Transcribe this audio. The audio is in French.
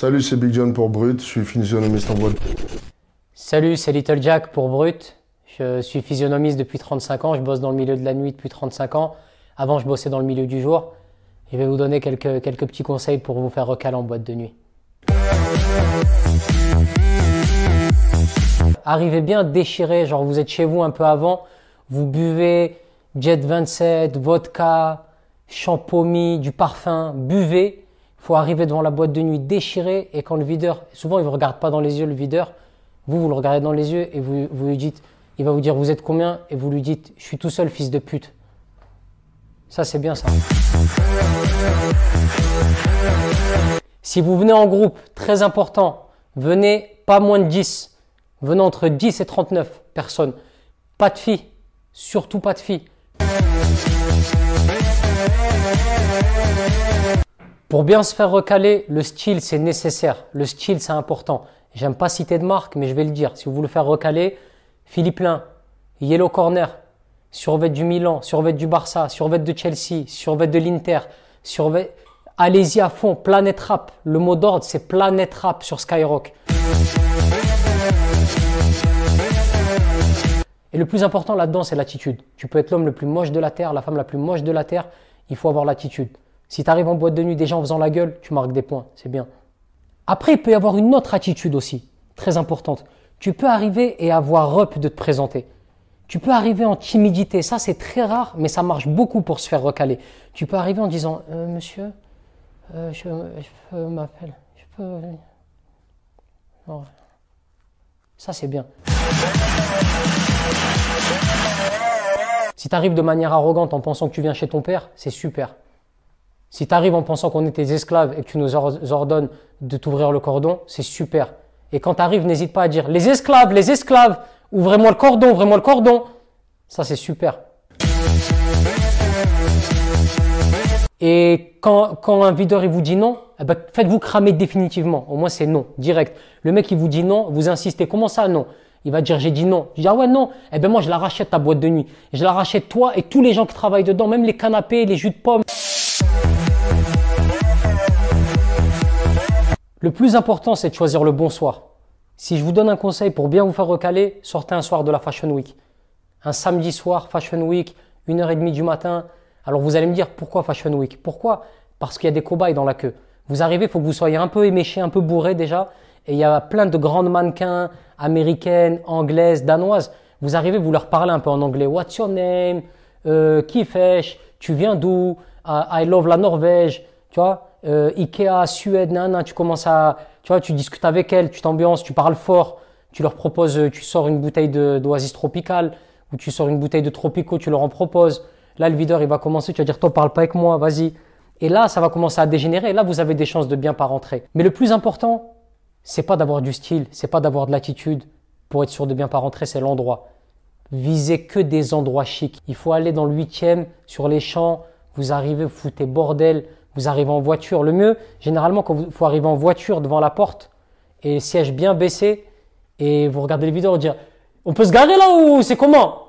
Salut, c'est Big John pour Brut, je suis physionomiste en boîte. Salut, c'est Little Jack pour Brut. Je suis physionomiste depuis 35 ans, je bosse dans le milieu de la nuit depuis 35 ans. Avant, je bossais dans le milieu du jour. Je vais vous donner quelques, quelques petits conseils pour vous faire recaler en boîte de nuit. Arrivez bien déchiré, genre vous êtes chez vous un peu avant, vous buvez Jet 27, vodka, mi, du parfum, buvez faut arriver devant la boîte de nuit déchirée et quand le videur, souvent il ne regarde pas dans les yeux le videur, vous, vous le regardez dans les yeux et vous, vous lui dites, il va vous dire vous êtes combien et vous lui dites je suis tout seul fils de pute. Ça c'est bien ça. Si vous venez en groupe, très important, venez pas moins de 10, venez entre 10 et 39 personnes. Pas de filles, surtout pas de filles. Pour bien se faire recaler, le style, c'est nécessaire. Le style, c'est important. J'aime pas citer de marque, mais je vais le dire. Si vous voulez faire recaler, Philippe Lin, Yellow Corner, survêt du Milan, survêt du Barça, survêt de Chelsea, survêt de l'Inter, survêt... Allez-y à fond, Planet Rap. Le mot d'ordre, c'est Planet Rap sur Skyrock. Et le plus important là-dedans, c'est l'attitude. Tu peux être l'homme le plus moche de la Terre, la femme la plus moche de la Terre, il faut avoir l'attitude. Si tu arrives en boîte de nuit déjà en faisant la gueule, tu marques des points, c'est bien. Après, il peut y avoir une autre attitude aussi, très importante. Tu peux arriver et avoir up de te présenter. Tu peux arriver en timidité, ça c'est très rare, mais ça marche beaucoup pour se faire recaler. Tu peux arriver en disant euh, Monsieur, euh, je, m'appelle, je peux. m'appeler ?» Ça c'est bien. Si tu arrives de manière arrogante en pensant que tu viens chez ton père, c'est super. Si t'arrives en pensant qu'on est tes esclaves et que tu nous ordonnes de t'ouvrir le cordon, c'est super. Et quand t'arrives, arrives, n'hésite pas à dire les esclaves, les esclaves, ouvrez-moi le cordon, ouvrez-moi le cordon. Ça, c'est super. Et quand, un videur il vous dit non, eh ben, faites-vous cramer définitivement. Au moins c'est non, direct. Le mec il vous dit non, vous insistez. Comment ça non Il va dire j'ai dit non. Je dis ah ouais non. Eh ben moi je la rachète ta boîte de nuit. Je la rachète toi et tous les gens qui travaillent dedans, même les canapés, les jus de pommes. Le plus important, c'est de choisir le bon soir. Si je vous donne un conseil pour bien vous faire recaler, sortez un soir de la Fashion Week. Un samedi soir, Fashion Week, 1h30 du matin. Alors vous allez me dire, pourquoi Fashion Week Pourquoi Parce qu'il y a des cobayes dans la queue. Vous arrivez, il faut que vous soyez un peu éméché, un peu bourré déjà. Et il y a plein de grandes mannequins, américaines, anglaises, danoises. Vous arrivez, vous leur parlez un peu en anglais. What's your name euh, Qui fais Tu viens d'où ah, I love la Norvège tu vois, euh, Ikea, Suède, nana, tu commences à, tu vois, tu discutes avec elles, tu t'ambiances, tu parles fort, tu leur proposes, euh, tu sors une bouteille d'oasis tropicale ou tu sors une bouteille de Tropico, tu leur en proposes. Là, le videur, il va commencer, tu vas dire, toi, parle pas avec moi, vas-y. Et là, ça va commencer à dégénérer. là, vous avez des chances de bien pas rentrer. Mais le plus important, c'est pas d'avoir du style, c'est pas d'avoir de l'attitude. Pour être sûr de bien pas rentrer, c'est l'endroit. Visez que des endroits chics. Il faut aller dans le huitième, sur les champs. Vous arrivez, vous foutez bordel vous arrivez en voiture. Le mieux, généralement, quand vous faut arriver en voiture devant la porte et siège bien baissé et vous regardez les vidéos, vous dire on peut se garer là ou c'est comment